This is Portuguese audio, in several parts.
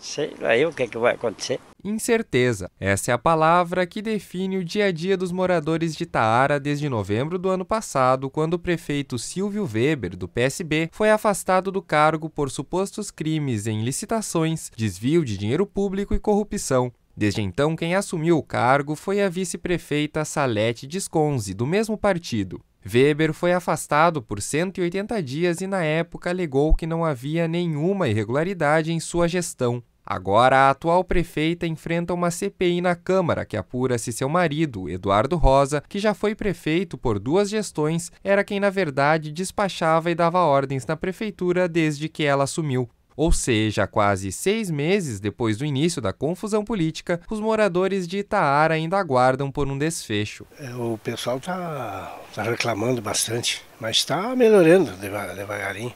Sei lá o que, é que vai acontecer. Incerteza. Essa é a palavra que define o dia a dia dos moradores de Taara desde novembro do ano passado, quando o prefeito Silvio Weber, do PSB, foi afastado do cargo por supostos crimes em licitações, desvio de dinheiro público e corrupção. Desde então, quem assumiu o cargo foi a vice-prefeita Salete Disconzi, do mesmo partido. Weber foi afastado por 180 dias e, na época, alegou que não havia nenhuma irregularidade em sua gestão. Agora, a atual prefeita enfrenta uma CPI na Câmara que apura se seu marido, Eduardo Rosa, que já foi prefeito por duas gestões, era quem na verdade despachava e dava ordens na prefeitura desde que ela assumiu. Ou seja, quase seis meses depois do início da confusão política, os moradores de Itaara ainda aguardam por um desfecho. É, o pessoal está tá reclamando bastante, mas está melhorando devagarinho.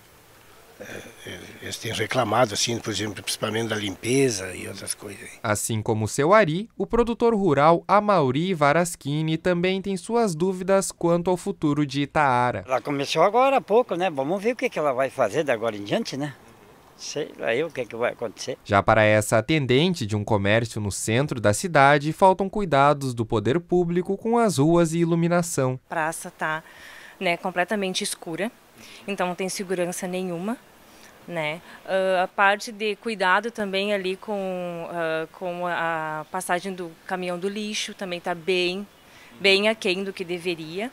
É, eles têm reclamado, assim, por exemplo, principalmente da limpeza e outras coisas. Assim como seu Ari, o produtor rural Amauri Varaschini também tem suas dúvidas quanto ao futuro de Itaara. Ela começou agora há pouco, né? Vamos ver o que ela vai fazer da agora em diante, né? Sei lá eu o que, é que vai acontecer. Já para essa atendente de um comércio no centro da cidade, faltam cuidados do poder público com as ruas e iluminação. A praça está né, completamente escura, então não tem segurança nenhuma. Né? Uh, a parte de cuidado também ali com, uh, com a passagem do caminhão do lixo também está bem, bem aquém do que deveria.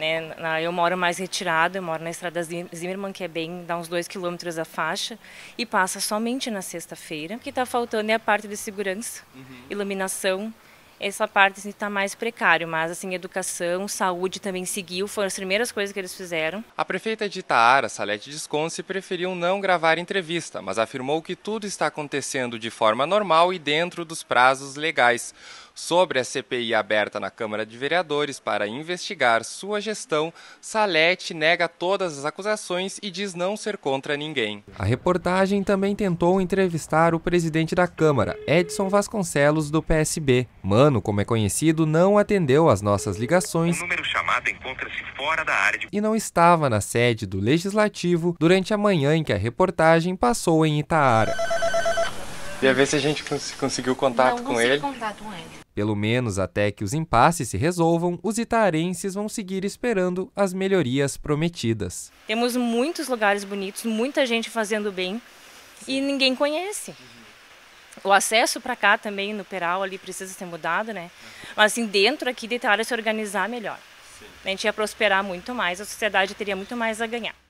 Né? Eu moro mais retirado, eu moro na estrada Zimmermann, que é bem, dá uns dois quilômetros da faixa, e passa somente na sexta-feira. O que está faltando é a parte de segurança, uhum. iluminação, essa parte está assim, tá mais precário, mas assim, educação, saúde também seguiu, foram as primeiras coisas que eles fizeram. A prefeita de Itaara, Salete Desconce, preferiu não gravar entrevista, mas afirmou que tudo está acontecendo de forma normal e dentro dos prazos legais. Sobre a CPI aberta na Câmara de Vereadores para investigar sua gestão, Salete nega todas as acusações e diz não ser contra ninguém. A reportagem também tentou entrevistar o presidente da Câmara, Edson Vasconcelos, do PSB. Mano como é conhecido, não atendeu às nossas ligações. O número chamado encontra-se fora da área de... E não estava na sede do Legislativo durante a manhã em que a reportagem passou em Itaara. Ia ver se a gente cons conseguiu contato não, com ele. Contato com ele. Pelo menos até que os impasses se resolvam, os itaarenses vão seguir esperando as melhorias prometidas. Temos muitos lugares bonitos, muita gente fazendo bem e ninguém conhece o acesso para cá também no Peral ali precisa ser mudado, né? Mas assim, dentro aqui de Itália se organizar melhor. Sim. A gente ia prosperar muito mais, a sociedade teria muito mais a ganhar.